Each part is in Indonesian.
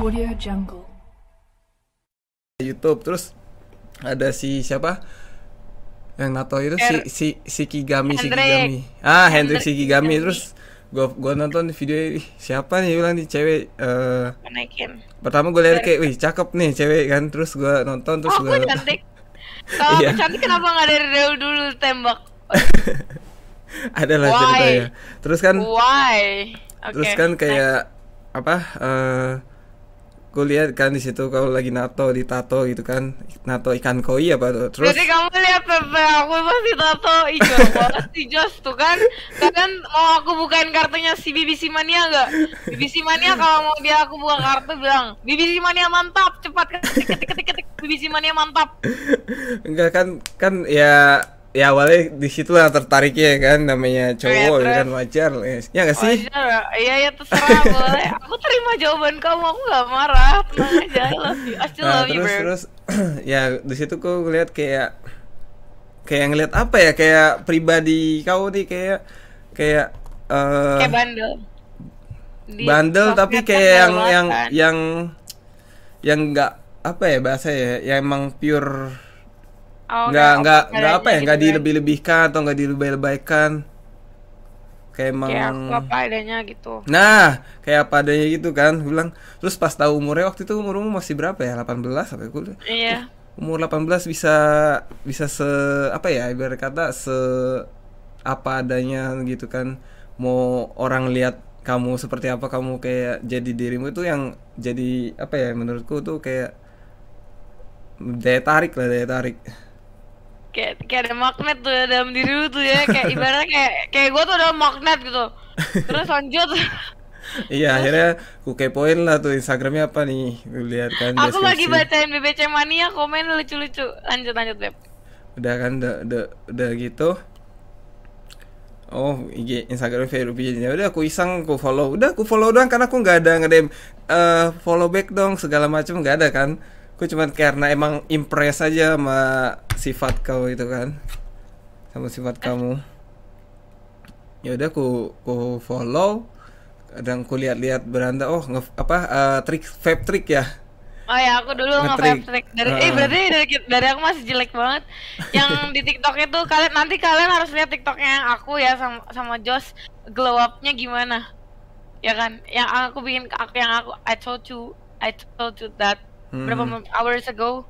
Audio Jungle. YouTube terus ada si siapa? Yang nato itu er, si si si Kigami si Kigami. Ah, Hendrik, si Kigami terus gua gua nonton video ini, siapa nih bilang nih cewek uh, pertama gua lihat kayak wih cakep nih cewek kan terus gua nonton terus oh, gue cantik kalau iya. cantik kenapa nggak dari dulu dulu tembak ada lah ceritanya terus kan Why? Okay. terus kan kayak apa uh, kulihat kan di situ kau lagi nato di tato gitu kan nato ikan koi apa tuh terus jadi kamu lihat pepe aku masih tato ijo banget si Jos tuh kan kan mau aku bukain kartunya si BBC Mania nggak BBC Mania kalau mau dia aku buka kartu bilang BBC Mania mantap cepat ketik ketik ketik ketik BBC Mania mantap enggak kan kan ya ya awalnya di situ lah ya kan namanya cowok ya, kan wajar ya ya gak oh, sih wajar iya ya terserah boleh aku terima jawaban kamu aku gak marah tenang aja love you nah, terus, you terus ya di situ kok ngeliat kayak kayak ngeliat apa ya kayak pribadi kau nih kayak kayak uh, kayak bandel di bandel tapi kan kayak yang yang yang yang nggak apa ya bahasa ya yang emang pure Oh, nggak nggak nggak apa ya nggak gitu ya? dilebih-lebihkan atau nggak dilebay-lebaykan kayak emang kayak apa adanya gitu nah kayak apa adanya gitu kan aku bilang terus pas tahu umurnya waktu itu umurmu masih berapa ya 18 apa ya, aku iya umur 18 bisa bisa se apa ya ibarat kata se apa adanya gitu kan mau orang lihat kamu seperti apa kamu kayak jadi dirimu itu yang jadi apa ya menurutku tuh kayak daya tarik lah daya tarik kayak kayak ada magnet tuh ya dalam diri lu tuh ya kayak ibaratnya kayak kayak gue tuh ada magnet gitu terus lanjut iya akhirnya ku kepoin lah tuh instagramnya apa nih lu lihat kan aku deskripsi. lagi bacain BBC mania komen lucu-lucu lanjut lanjut beb udah kan udah udah, udah gitu Oh, IG Instagram Ferry Rupiah. Udah aku iseng aku follow. Udah aku follow doang karena aku nggak ada nge-DM uh, eh, follow back dong segala macam nggak ada kan gue cuma karena emang impress aja sama sifat kau itu kan sama sifat eh. kamu ya udah ku ku follow kadang ku lihat-lihat beranda oh nge apa uh, trik vape trick ya Oh ya, aku dulu nge-vape trick. Dari uh. eh berarti dari, dari aku masih jelek banget. Yang di TikTok itu kalian nanti kalian harus lihat TikToknya yang aku ya sama sama Jos glow up gimana. Ya kan? Yang aku bikin aku yang aku I told you I told you that hmm. berapa hours ago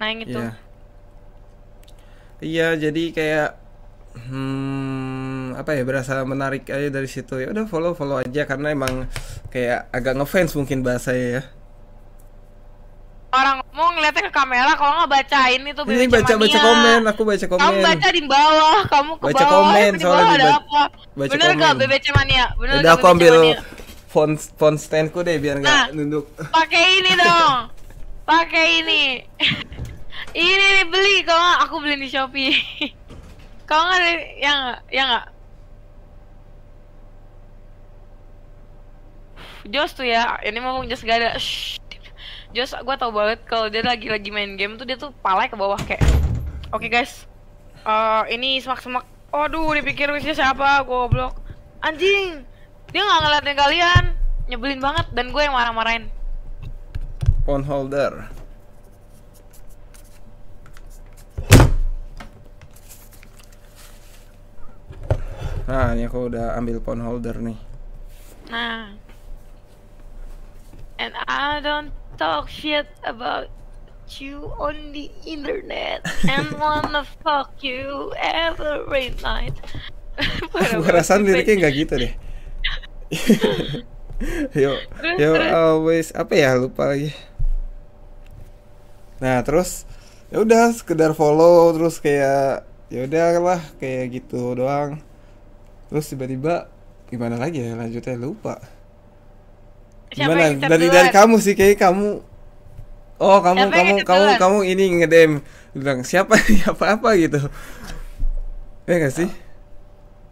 naik itu. Iya, yeah. yeah, jadi kayak hmm, apa ya berasa menarik aja dari situ ya udah follow follow aja karena emang kayak agak ngefans mungkin bahasanya ya orang ngomong ngeliatnya ke kamera kalau nggak bacain itu ini baca mania. baca komen aku baca komen kamu baca di bawah kamu ke baca bawah komen di bawah ada apa baca bener komen. BBC mania bener udah aku ambil font font standku deh biar nggak nah, nunduk pakai ini dong pakai ini ini nih beli kalau nggak aku beli di shopee kalau nggak ya nggak ya nggak Jos tuh ya ini mau Jos gak ada Joss Jos gue tau banget kalau dia lagi lagi main game tuh dia tuh palai ke bawah kayak oke guys eh, ini semak semak aduh dipikir wishnya siapa gue goblok anjing dia nggak ngeliatin kalian nyebelin banget dan gue yang marah-marahin on holder nah ini aku udah ambil pawn holder nih nah and I don't talk shit about you on the internet and wanna fuck you every night. Perasaan rasa liriknya nggak gitu deh. yo, yo always apa ya lupa lagi nah terus ya udah sekedar follow terus kayak ya udah lah kayak gitu doang terus tiba-tiba gimana lagi ya lanjutnya lupa Siapa gimana dari dari kamu sih kayak kamu oh kamu Siapa kamu kamu kamu ini ngedem bilang siapa siapa apa gitu ya gak sih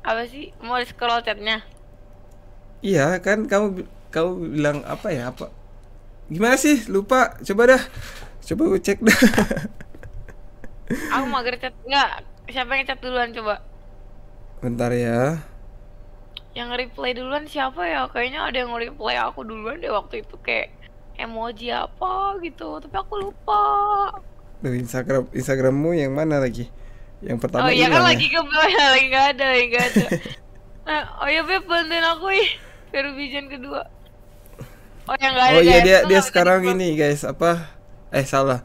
apa sih mau di scroll chatnya iya kan kamu kamu bilang apa ya apa gimana sih lupa coba dah Coba gue cek dah. Aku mau chat enggak. Siapa yang chat duluan coba? Bentar ya. Yang reply duluan siapa ya? Kayaknya ada yang reply aku duluan deh waktu itu kayak emoji apa gitu, tapi aku lupa. Dari Instagram Instagrammu yang mana lagi? Yang pertama Oh iya kan lagi ke ya, lagi gak ada, lagi gak ada. nah, oh iya Beb bantuin aku ih. Perubijan kedua. Oh yang gak oh ada. Oh iya dia dia sekarang ini guys, apa? eh salah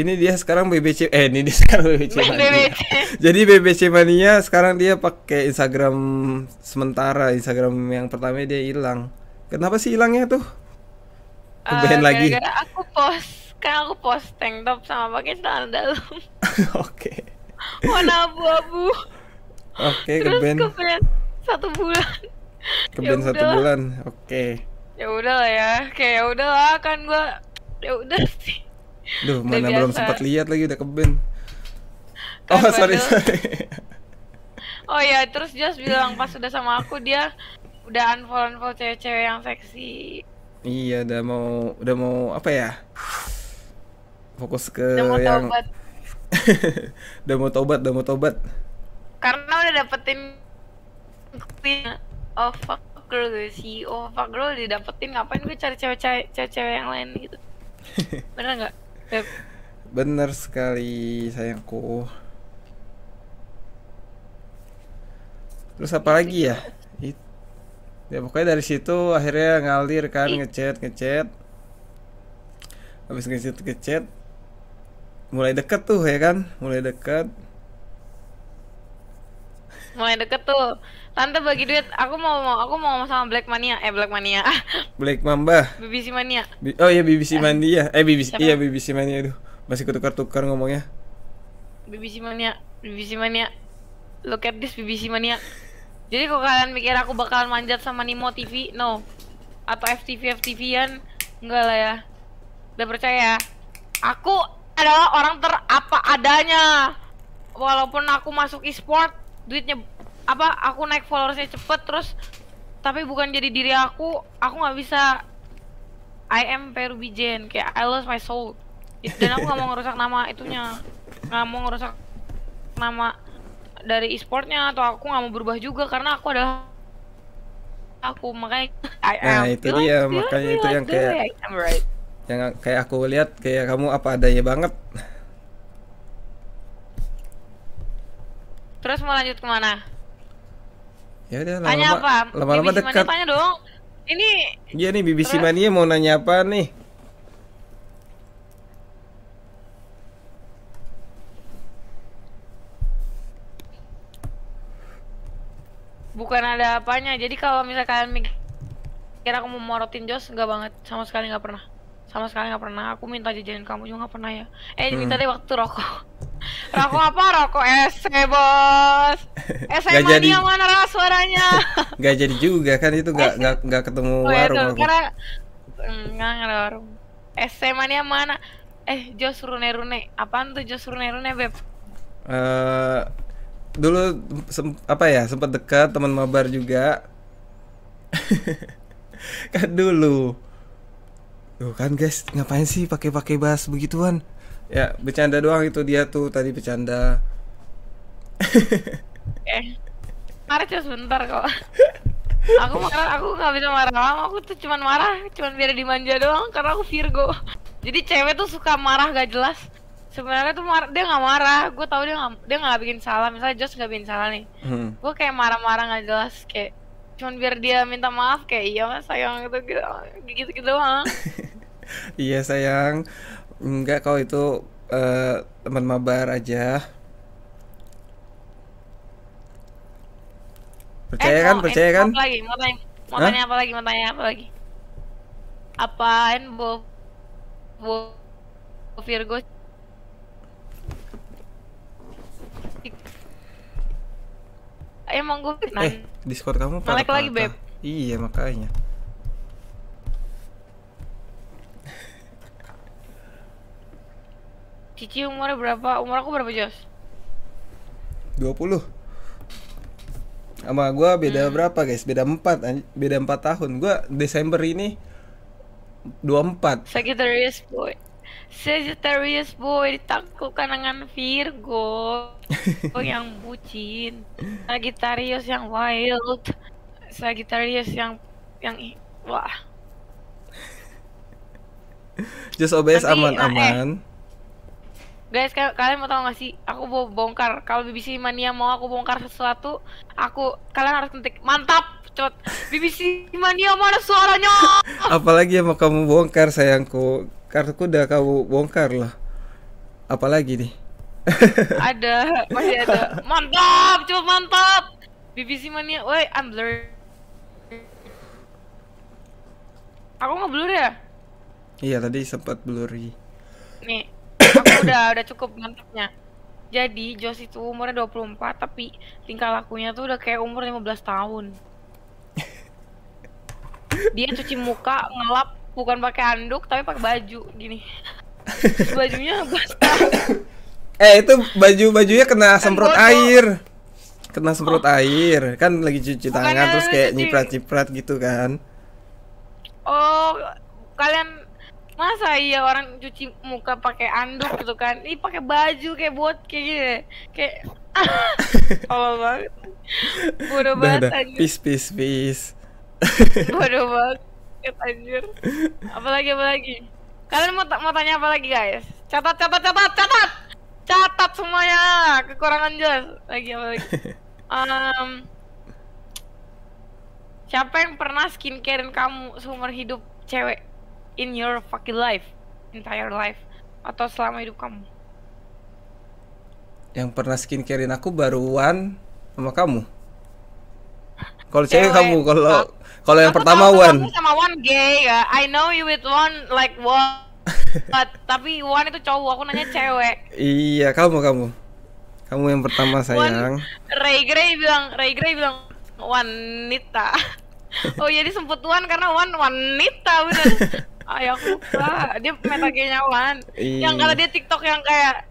ini dia sekarang BBC eh ini dia sekarang BBC Mania. Jadi BBC Mania sekarang dia pakai Instagram sementara, Instagram yang pertama dia hilang. Kenapa sih hilangnya tuh? kebanyakan eh, uh, lagi. Gara-gara aku post, kan aku post tank top sama pakai celana dalam. Oke. Warna abu-abu. Oke, keben. Keben satu bulan. Keben ya satu bulan. Oke. Okay. Ya udah lah ya. Kayak ya lah kan gua ya udah sih Duh, mana biasa. belum sempat lihat lagi udah keben. Kan oh, sorry, sorry. Oh ya, terus Jos bilang pas udah sama aku dia udah unfollow unfollow cewek-cewek yang seksi. Iya, udah mau udah mau apa ya? Fokus ke udah yang udah mau tobat, udah mau tobat. Karena udah dapetin oh fuck girl gue oh fuck girl didapetin ngapain gue cari cewek-cewek yang lain gitu. Bener nggak? bener sekali sayangku terus apa iya lagi ya ya pokoknya dari situ akhirnya ngalir kan ngechat ngechat habis ngechat ngechat mulai deket tuh ya kan mulai deket mulai deket tuh tante bagi duit aku mau mau aku mau sama Black Mania eh Black Mania ah. Black Mamba BBC Mania B oh iya BBC Mania eh, ya. eh BBC Siapa? iya BBC Mania itu masih ketukar-tukar ngomongnya BBC Mania BBC Mania look at this BBC Mania jadi kok kalian mikir aku bakal manjat sama Nimo TV no atau FTV ftv an enggak lah ya udah percaya ya? aku adalah orang terapa adanya walaupun aku masuk e-sport duitnya apa aku naik followersnya cepet terus tapi bukan jadi diri aku aku nggak bisa I am Perubijen kayak I lost my soul dan aku nggak mau ngerusak nama itunya nggak mau ngerusak nama dari e-sportnya atau aku nggak mau berubah juga karena aku adalah aku makanya I am nah itu dia makanya itu yang kayak yang kayak aku lihat kayak kamu apa adanya banget Terus mau lanjut kemana? Ya udah lama-lama. Tanya apa? Lama-lama dekat. Tanya dong. Ini Iya nih BBC Terus? Mania mau nanya apa nih? Bukan ada apanya. Jadi kalau misalkan mikir kira aku mau morotin Jos nggak banget sama sekali nggak pernah sama sekali nggak pernah aku minta jajanin kamu juga nggak pernah ya eh hmm. minta deh waktu rokok Rokok apa? Rokok es e, bos. es e gak jadi. mana ras suaranya? gak jadi juga kan itu gak e gak, gak ketemu oh, ya, warung. Itu, aku. karena mm, nggak ada warung. es mania mana? Eh Jos Rune Rune. Apaan tuh Jos Rune Rune beb? Eh uh, dulu apa ya sempat dekat teman mabar juga. kan dulu. Tuh kan guys, ngapain sih pakai-pakai bahas begituan? ya bercanda doang itu dia tuh tadi bercanda eh marah cuma bentar kok aku marah aku nggak bisa marah lama aku tuh cuman marah cuman biar dimanja doang karena aku Virgo jadi cewek tuh suka marah gak jelas sebenarnya tuh marah dia nggak marah gue tau dia nggak dia nggak bikin salah misalnya Josh nggak bikin salah nih hmm. gue kayak marah-marah gak jelas kayak cuman biar dia minta maaf kayak iya mas sayang gitu gitu gitu doang iya sayang Enggak kau itu uh, teman mabar aja. Percaya eh, kan? Mau, percaya kan? Apa lagi? Mau tanya, mau tanya apa lagi? Mau tanya apa lagi? Apaan Bo Bo Virgo? Eh, emang gue Eh, Discord kamu Melek lagi, Beb. Iya, makanya. Cici umurnya berapa? Umur aku berapa, Jos? 20. Sama gua beda hmm. berapa, guys? Beda 4, beda 4 tahun. Gua Desember ini 24. Sagittarius boy. Sagittarius boy ditangkap kanangan Virgo. yang bucin. Sagittarius yang wild. Sagittarius yang yang wah. Just obes aman-aman. Eh, Guys, kalian mau tau gak sih? Aku mau bongkar. Kalau BBC Mania mau aku bongkar sesuatu, aku kalian harus ngetik mantap. Cepet. BBC Mania mana suaranya? Apalagi yang mau kamu bongkar sayangku. Kartuku udah kamu bongkar lah. Apalagi nih? ada, masih ada. Mantap, cepet mantap. BBC Mania, woi, I'm blur. Aku nggak blur ya? Iya, tadi sempat blur Nih, aku udah udah cukup mantapnya jadi Jos itu umurnya 24 tapi tingkah lakunya tuh udah kayak umur 15 tahun dia cuci muka ngelap bukan pakai handuk tapi pakai baju gini bajunya basah eh itu baju bajunya kena kan semprot bodoh. air kena semprot oh. air kan lagi cuci tangan tangan terus kayak nyiprat nyiprat gitu kan oh kalian masa iya orang cuci muka pakai anduk gitu kan ini pakai baju kayak buat kayak gini kayak kalau banget bodoh banget anjir peace peace peace bodoh banget anjir apalagi apalagi kalian mau mau tanya apa lagi guys catat catat catat catat catat semuanya kekurangan jelas lagi apa lagi um, siapa yang pernah skincarein kamu seumur hidup cewek in your fucking life, entire life, atau selama hidup kamu? Yang pernah skincarein aku baru Wan sama kamu. Kalau cewek kamu, kalau kalau yang aku pertama tahu, Wan. Aku sama Wan gay ya. I know you with one like Wan. But, tapi Wan itu cowok, aku nanya cewek. Iya, kamu kamu. Kamu yang pertama sayang. One, Ray Gray bilang, Ray Gray bilang wanita. Oh jadi iya, sempet Wan karena Wan wanita bener. Ayah aku lupa. Dia metagenya Wan. Iya. Yang kalau dia TikTok yang kayak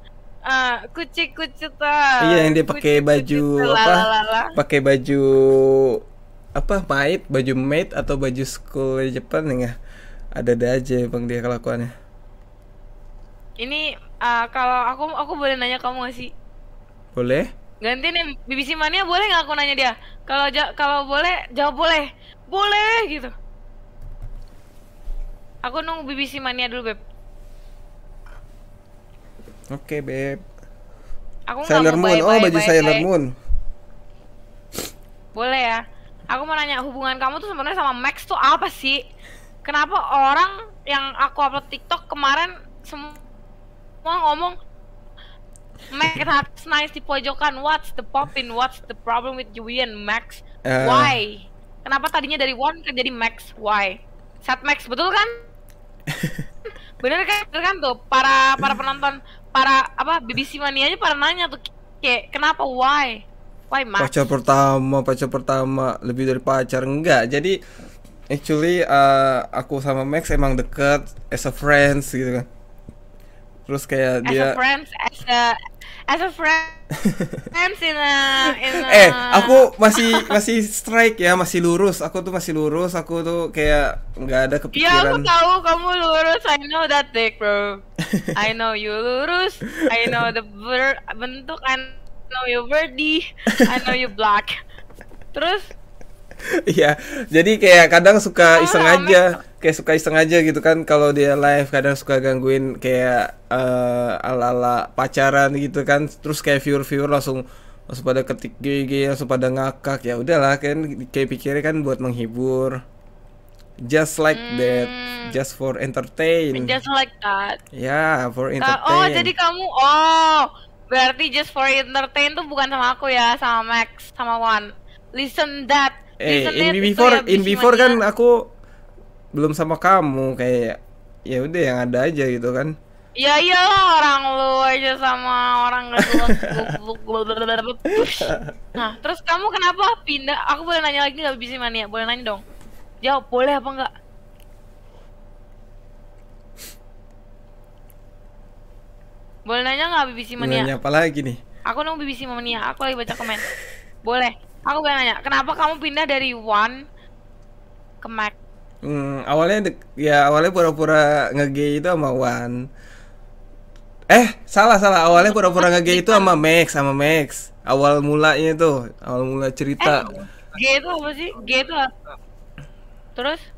Uh, eh, kucing kucuta iya yang dia pakai baju apa pakai baju apa maid baju maid atau baju school di Jepang nih ya ada ada aja bang dia kelakuannya ini uh, kalau aku aku boleh nanya kamu gak sih boleh ganti nih BBC Mania boleh nggak aku nanya dia kalau kalau boleh jawab boleh boleh gitu Aku nunggu BBC Mania dulu, Beb. Oke, okay, Beb. Aku Sailor Moon. oh, baju bye Sailor Moon. Boleh ya. Aku mau nanya hubungan kamu tuh sebenarnya sama Max tuh apa sih? Kenapa orang yang aku upload TikTok kemarin semua ngomong Max harus nice di pojokan. What's the poppin? What's the problem with you and Max? Uh. Why? Kenapa tadinya dari One kan jadi Max? Why? Saat Max betul kan? bener kan bener kan tuh para para penonton para apa BBC mania aja para nanya tuh kayak kenapa why why Max? pacar pertama pacar pertama lebih dari pacar enggak jadi actually uh, aku sama Max emang deket as a friends gitu kan terus kayak as dia as a friends as a as a friend in a, in a... eh aku masih masih strike ya masih lurus aku tuh masih lurus aku tuh kayak nggak ada ya, kepikiran Iya, aku tahu kamu lurus I know that dick bro I know you lurus I know the ber bentuk I know you birdie I know you black terus Iya, jadi kayak kadang suka iseng aja kayak suka iseng aja gitu kan kalau dia live kadang suka gangguin kayak uh, ala-ala pacaran gitu kan terus kayak viewer-viewer langsung langsung pada ketik GG langsung pada ngakak ya udahlah kan kayak pikirnya kan buat menghibur just like hmm. that just for entertain just like that ya yeah, for oh, entertain oh jadi kamu oh berarti just for entertain tuh bukan sama aku ya sama Max sama Wan listen that eh in before ya, in before kan ya. aku belum sama kamu kayak ya udah yang ada aja gitu kan ya iya orang lu aja sama orang nah terus kamu kenapa pindah aku boleh nanya lagi nggak bisa mania boleh nanya dong jawab boleh apa enggak Boleh nanya nggak BBC Mania? Nanya apa lagi nih? Aku nunggu BBC Mania, aku lagi baca komen. Boleh. Aku boleh nanya, kenapa kamu pindah dari One ke Mac? Hmm, awalnya dek, ya awalnya pura-pura ngege itu sama Wan. Eh, salah salah awalnya pura-pura ngege itu sama Max, sama Max. Awal mulanya itu, awal mula cerita. Eh, G itu apa sih? G itu apa? Terus?